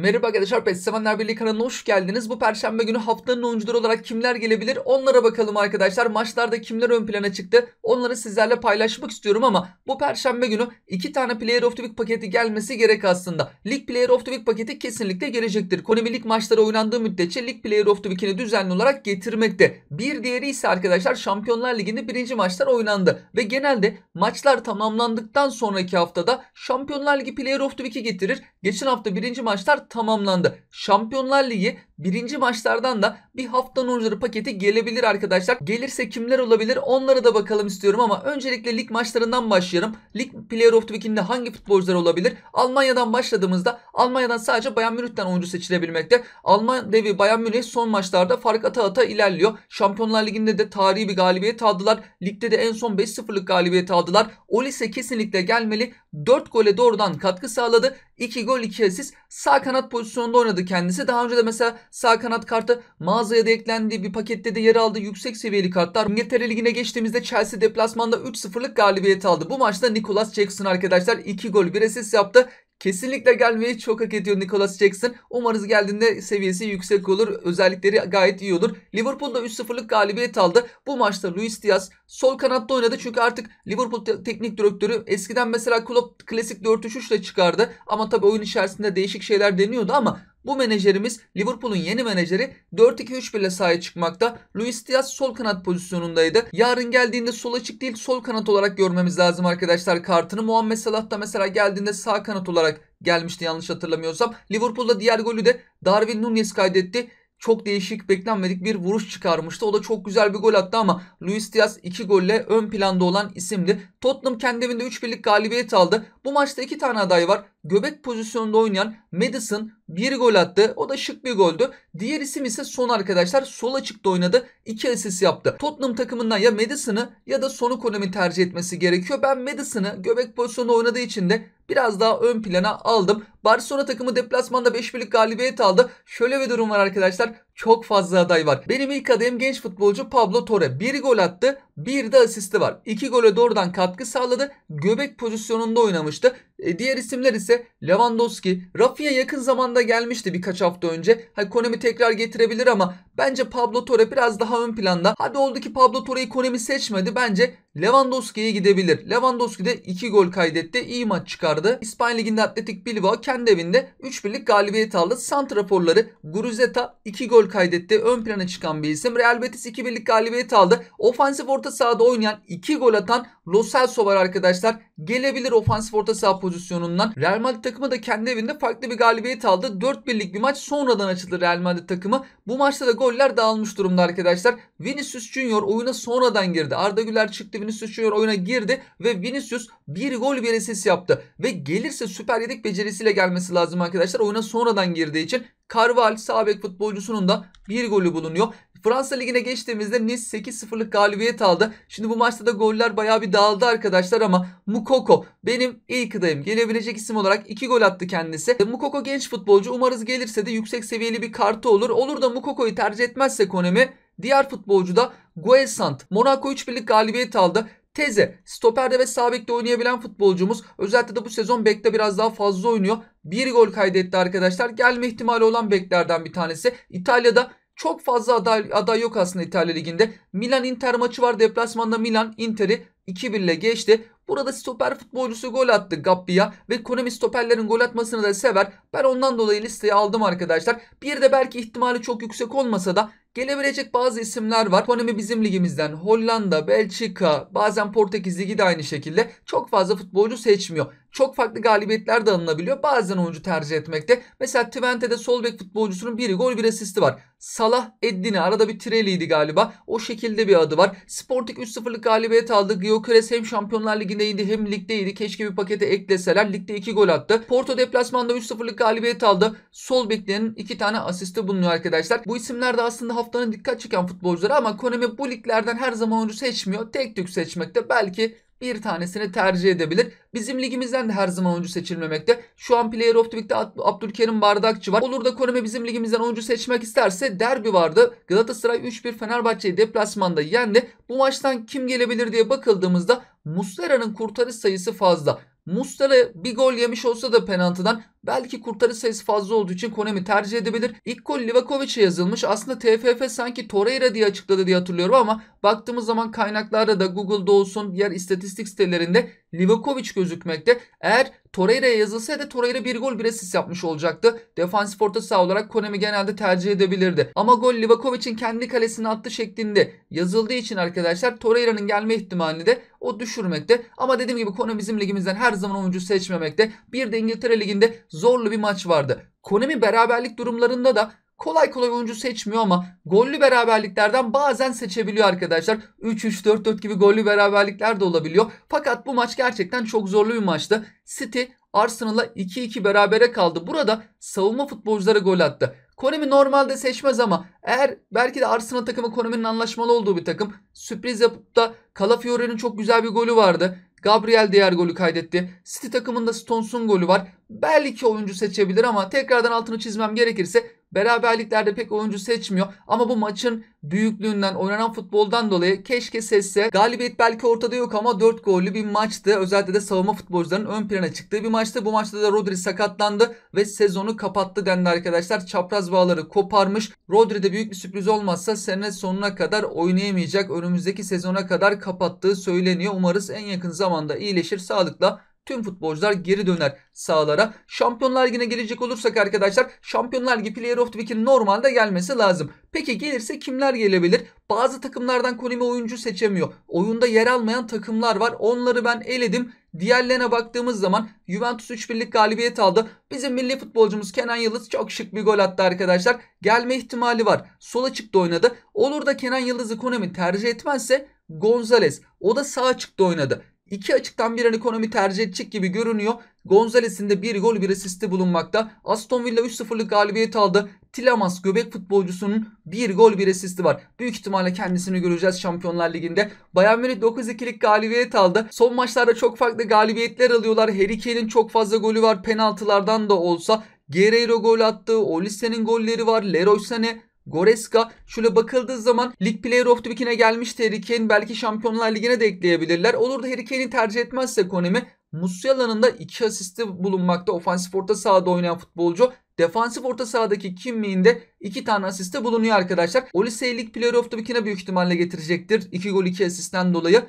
Merhaba arkadaşlar PES Sevenler Birliği kanalına hoş geldiniz. Bu perşembe günü haftanın oyuncuları olarak kimler gelebilir onlara bakalım arkadaşlar. Maçlarda kimler ön plana çıktı onları sizlerle paylaşmak istiyorum ama bu perşembe günü iki tane Player of the Week paketi gelmesi gerek aslında. Lig Player of the Week paketi kesinlikle gelecektir. Konemi lig maçları oynandığı müddetçe Lig Player of the Week'ini düzenli olarak getirmekte. Bir diğeri ise arkadaşlar Şampiyonlar Ligi'nde birinci maçlar oynandı ve genelde maçlar tamamlandıktan sonraki haftada Şampiyonlar Ligi Player of the Week'i getirir. Geçen hafta birinci maçlar tamamlandı. Şampiyonlar Ligi Birinci maçlardan da bir haftanın oyuncuları paketi gelebilir arkadaşlar. Gelirse kimler olabilir onlara da bakalım istiyorum ama öncelikle lig maçlarından başlayalım. Lig Player of the Week'inde hangi futbolcular olabilir? Almanya'dan başladığımızda Almanya'dan sadece Bayern Münih'ten oyuncu seçilebilmekte. Alman devi Bayern Münih son maçlarda fark ata ata ilerliyor. Şampiyonlar Ligi'nde de tarihi bir galibiyet aldılar. Ligde de en son 5-0'lık galibiyet aldılar. Olise kesinlikle gelmeli. 4 gole doğrudan katkı sağladı. 2 gol 2 asist. Sağ kanat pozisyonunda oynadı kendisi. Daha önce de mesela Sağ kanat kartı mağazaya da eklendi. Bir pakette de yer aldı. Yüksek seviyeli kartlar. İngiltere Ligi'ne geçtiğimizde Chelsea deplasmanda 3-0'lık galibiyet aldı. Bu maçta Nicholas Jackson arkadaşlar 2 gol 1 asist yaptı. Kesinlikle gelmeyi çok hak ediyor Nicholas Jackson. Umarız geldiğinde seviyesi yüksek olur. Özellikleri gayet iyi olur. Liverpool'da 3-0'lık galibiyet aldı. Bu maçta Luis Diaz sol kanatta oynadı. Çünkü artık Liverpool teknik direktörü eskiden mesela Klopp klasik 4-3-3 ile çıkardı. Ama tabii oyun içerisinde değişik şeyler deniyordu ama bu menajerimiz Liverpool'un yeni menajeri 4-2-3-1 ile sahaya çıkmakta. Luis Diaz sol kanat pozisyonundaydı. Yarın geldiğinde sol açık değil sol kanat olarak görmemiz lazım arkadaşlar kartını. Muhammed Salah da mesela geldiğinde sağ kanat olarak gelmişti yanlış hatırlamıyorsam. Liverpool'da diğer golü de Darwin Nunez kaydetti çok değişik beklenmedik bir vuruş çıkarmıştı. O da çok güzel bir gol attı ama Luis Diaz 2 golle ön planda olan isimdi. Tottenham kendi evinde 3 birlik galibiyet aldı. Bu maçta 2 tane aday var. Göbek pozisyonunda oynayan Madison bir gol attı. O da şık bir goldü. Diğer isim ise son arkadaşlar. Sol açıkta oynadı. iki asist yaptı. Tottenham takımından ya Madison'ı ya da sonu konemi tercih etmesi gerekiyor. Ben Madison'ı göbek pozisyonunda oynadığı için de biraz daha ön plana aldım. Barcelona takımı deplasmanda 5-1'lik galibiyet aldı. Şöyle bir durum var arkadaşlar. Çok fazla aday var. Benim ilk adayım genç futbolcu Pablo Torre. Bir gol attı, bir de asisti var. İki gole doğrudan katkı sağladı. Göbek pozisyonunda oynamıştı. E, diğer isimler ise Lewandowski. Rafinha yakın zamanda gelmişti birkaç hafta önce. Ha, Konemi tekrar getirebilir ama Bence Pablo Torre biraz daha ön planda. Hadi oldu ki Pablo Torre ikonemi seçmedi. Bence Lewandowski'ye gidebilir. Lewandowski de 2 gol kaydetti. İyi maç çıkardı. İspanya Ligi'nde Atletik Bilbao kendi evinde 3-1'lik galibiyet aldı. Santraforları Guruzeta 2 gol kaydetti. Ön plana çıkan bir isim. Real Betis 2-1'lik galibiyet aldı. Ofansif orta sahada oynayan 2 gol atan Lo Celso var arkadaşlar. Gelebilir ofansif orta saha pozisyonundan. Real Madrid takımı da kendi evinde farklı bir galibiyet aldı. 4-1'lik bir maç sonradan açıldı Real Madrid takımı. Bu maçta da goller dağılmış durumda arkadaşlar. Vinicius Junior oyuna sonradan girdi. Arda Güler çıktı Vinicius Junior oyuna girdi ve Vinicius bir gol bir asist yaptı. Ve gelirse süper yedek becerisiyle gelmesi lazım arkadaşlar. Oyuna sonradan girdiği için Carval sağ futbolcusunun da bir golü bulunuyor. Fransa Ligi'ne geçtiğimizde Nice 8-0'lık galibiyet aldı. Şimdi bu maçta da goller bayağı bir dağıldı arkadaşlar ama Mukoko benim ilk adayım. Gelebilecek isim olarak 2 gol attı kendisi. E, Mukoko genç futbolcu. Umarız gelirse de yüksek seviyeli bir kartı olur. Olur da Mukoko'yu tercih etmezse Konemi diğer futbolcu da Guesant. Monaco 3-1'lik galibiyet aldı. Teze stoperde ve sağ oynayabilen futbolcumuz özellikle de bu sezon bekte biraz daha fazla oynuyor. Bir gol kaydetti arkadaşlar. Gelme ihtimali olan beklerden bir tanesi. İtalya'da çok fazla aday, aday yok aslında İtalya Ligi'nde. Milan Inter maçı var deplasmanda Milan Inter'i 2-1 ile geçti. Burada stoper futbolcusu gol attı Gabbia ve Konami stoperlerin gol atmasını da sever. Ben ondan dolayı listeye aldım arkadaşlar. Bir de belki ihtimali çok yüksek olmasa da gelebilecek bazı isimler var. Konami bizim ligimizden Hollanda, Belçika, bazen Portekiz ligi de aynı şekilde çok fazla futbolcu seçmiyor çok farklı galibiyetler de alınabiliyor. Bazen oyuncu tercih etmekte. Mesela Twente'de sol bek futbolcusunun biri gol bir asisti var. Salah Eddine arada bir treliydi galiba. O şekilde bir adı var. Sporting 3-0'lık galibiyet aldı. Gyökeres hem Şampiyonlar Ligi'ndeydi hem ligdeydi. Keşke bir pakete ekleseler. Ligde 2 gol attı. Porto deplasmanda 3-0'lık galibiyet aldı. Sol beklerin 2 tane asisti bulunuyor arkadaşlar. Bu isimler de aslında haftanın dikkat çeken futbolcuları ama Konami bu liglerden her zaman oyuncu seçmiyor. Tek tük seçmekte. Belki bir tanesini tercih edebilir. Bizim ligimizden de her zaman oyuncu seçilmemekte. Şu an Player of the Week'te Abdülkerim Bardakçı var. Olur da Konami bizim ligimizden oyuncu seçmek isterse derbi vardı. Galatasaray 3-1 Fenerbahçe'yi deplasmanda yendi. Bu maçtan kim gelebilir diye bakıldığımızda Muslera'nın kurtarış sayısı fazla. Mustara bir gol yemiş olsa da penaltıdan Belki kurtarış sayısı fazla olduğu için Konemi tercih edebilir. İlk gol Livakovic'e yazılmış. Aslında TFF sanki Torreira diye açıkladı diye hatırlıyorum ama baktığımız zaman kaynaklarda da Google'da olsun diğer istatistik sitelerinde Livakovic gözükmekte. Eğer Torreira'ya yazılsaydı Torreira bir gol bir asist yapmış olacaktı. Defansif orta saha olarak Konemi genelde tercih edebilirdi. Ama gol Livakovic'in kendi kalesine attı şeklinde yazıldığı için arkadaşlar Torreira'nın gelme ihtimalini de o düşürmekte. Ama dediğim gibi Konemi bizim ligimizden her zaman oyuncu seçmemekte. Bir de İngiltere liginde zorlu bir maç vardı. Konemi beraberlik durumlarında da kolay kolay oyuncu seçmiyor ama gollü beraberliklerden bazen seçebiliyor arkadaşlar. 3-3-4-4 gibi gollü beraberlikler de olabiliyor. Fakat bu maç gerçekten çok zorlu bir maçtı. City Arsenal'a 2-2 berabere kaldı. Burada savunma futbolcuları gol attı. Konemi normalde seçmez ama eğer belki de Arsenal takımı Konemi'nin anlaşmalı olduğu bir takım sürpriz yapıp da Calafiori'nin çok güzel bir golü vardı. Gabriel diğer golü kaydetti. City takımında Stones'un golü var. Belki oyuncu seçebilir ama tekrardan altını çizmem gerekirse Beraberliklerde pek oyuncu seçmiyor ama bu maçın büyüklüğünden oynanan futboldan dolayı keşke sesse. Galibiyet belki ortada yok ama 4 gollü bir maçtı. Özellikle de savunma futbolcuların ön plana çıktığı bir maçtı. Bu maçta da Rodri sakatlandı ve sezonu kapattı dendi arkadaşlar. Çapraz bağları koparmış. Rodri de büyük bir sürpriz olmazsa sene sonuna kadar oynayamayacak. Önümüzdeki sezona kadar kapattığı söyleniyor. Umarız en yakın zamanda iyileşir sağlıkla tüm futbolcular geri döner sahalara. Şampiyonlar yine gelecek olursak arkadaşlar Şampiyonlar Ligi Player of the Week'in normalde gelmesi lazım. Peki gelirse kimler gelebilir? Bazı takımlardan Konimi oyuncu seçemiyor. Oyunda yer almayan takımlar var. Onları ben eledim. Diğerlerine baktığımız zaman Juventus 3-1'lik galibiyet aldı. Bizim milli futbolcumuz Kenan Yıldız çok şık bir gol attı arkadaşlar. Gelme ihtimali var. Sol açıkta oynadı. Olur da Kenan Yıldız'ı Konemi tercih etmezse Gonzales. O da sağ açıkta oynadı. İki açıktan bir ekonomi tercih edecek gibi görünüyor. Gonzales'in de bir gol bir asisti bulunmakta. Aston Villa 3-0'lık galibiyet aldı. Tilamas göbek futbolcusunun bir gol bir asisti var. Büyük ihtimalle kendisini göreceğiz Şampiyonlar Ligi'nde. Bayern Münih 9-2'lik galibiyet aldı. Son maçlarda çok farklı galibiyetler alıyorlar. Harry Kane'in çok fazla golü var penaltılardan da olsa. Guerreiro gol attı. Olise'nin golleri var. Leroy Sané Goreska şöyle bakıldığı zaman Lig Player of the Week'ine gelmişti Harry Kane. Belki Şampiyonlar Ligi'ne de ekleyebilirler. Olur da Harry Kane'i tercih etmezse Konemi Musiala'nın da 2 asisti bulunmakta. Ofansif orta sahada oynayan futbolcu. Defansif orta sahadaki Kim Min 2 tane asiste bulunuyor arkadaşlar. Olisey Lig Player of the Week'ine büyük ihtimalle getirecektir. 2 gol 2 asistten dolayı.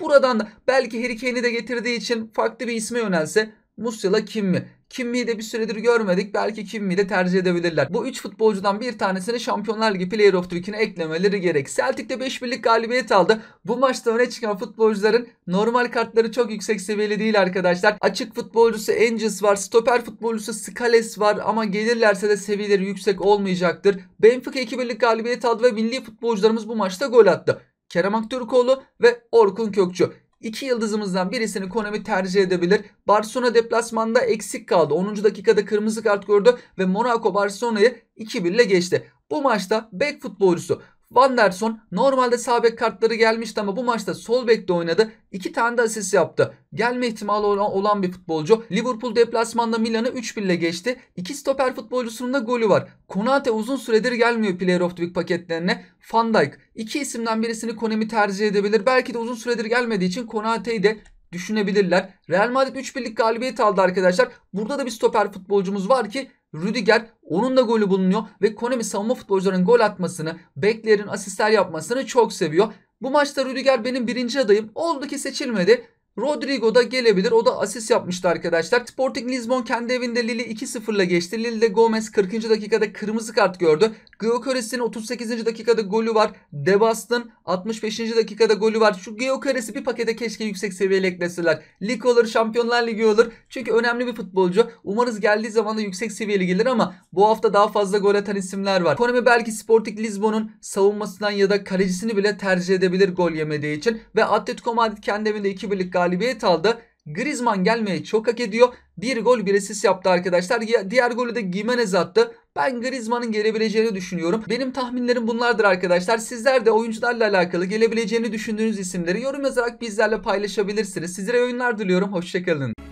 Buradan da belki Harry Kane'i de getirdiği için farklı bir isme yönelse Musiala Kimmi. Kimmi'yi de bir süredir görmedik. Belki Kimmi'yi de tercih edebilirler. Bu 3 futbolcudan bir tanesini Şampiyonlar Ligi Player of the Week'ine eklemeleri gerek. Celtic de 5 birlik galibiyet aldı. Bu maçta öne çıkan futbolcuların normal kartları çok yüksek seviyeli değil arkadaşlar. Açık futbolcusu Angels var. Stoper futbolcusu Scales var. Ama gelirlerse de seviyeleri yüksek olmayacaktır. Benfica 2 birlik galibiyet aldı ve milli futbolcularımız bu maçta gol attı. Kerem Aktürkoğlu ve Orkun Kökçü. İki yıldızımızdan birisini Konami tercih edebilir. Barcelona deplasmanda eksik kaldı. 10. dakikada kırmızı kart gördü ve Monaco Barcelona'yı 2-1 ile geçti. Bu maçta bek futbolcusu Van der Son normalde sağ bek kartları gelmişti ama bu maçta sol bekte oynadı. İki tane de asist yaptı. Gelme ihtimali olan bir futbolcu. Liverpool deplasmanda Milan'ı 3-1 ile geçti. İki stoper futbolcusunun da golü var. Konate uzun süredir gelmiyor Player of the Week paketlerine. Van Dijk iki isimden birisini Konemi tercih edebilir. Belki de uzun süredir gelmediği için Konate'yi de düşünebilirler. Real Madrid 3 birlik galibiyet aldı arkadaşlar. Burada da bir stoper futbolcumuz var ki Rüdiger onun da golü bulunuyor ve Konami savunma futbolcuların gol atmasını, beklerin asistler yapmasını çok seviyor. Bu maçta Rüdiger benim birinci adayım. Oldu ki seçilmedi. Rodrigo da gelebilir. O da asist yapmıştı arkadaşlar. Sporting Lisbon kendi evinde Lille 2-0'la geçti. Lille de Gomez 40. dakikada kırmızı kart gördü. Gyökeres'in 38. dakikada golü var. Debast'ın 65. dakikada golü var. Şu Gyökeres'i bir pakete keşke yüksek seviyeli ekleseler. Lig olur, Şampiyonlar Ligi olur. Çünkü önemli bir futbolcu. Umarız geldiği zaman da yüksek seviyeli gelir ama bu hafta daha fazla gol atan isimler var. Konemi belki Sporting Lisbon'un savunmasından ya da kalecisini bile tercih edebilir gol yemediği için. Ve Atletico Madrid kendi evinde 2-1'lik galibiyet aldı. Griezmann gelmeye çok hak ediyor. Bir gol bir asist yaptı arkadaşlar. Diğer golü de Gimenez attı. Ben Griezmann'ın gelebileceğini düşünüyorum. Benim tahminlerim bunlardır arkadaşlar. Sizler de oyuncularla alakalı gelebileceğini düşündüğünüz isimleri yorum yazarak bizlerle paylaşabilirsiniz. Sizlere oyunlar diliyorum. Hoşçakalın.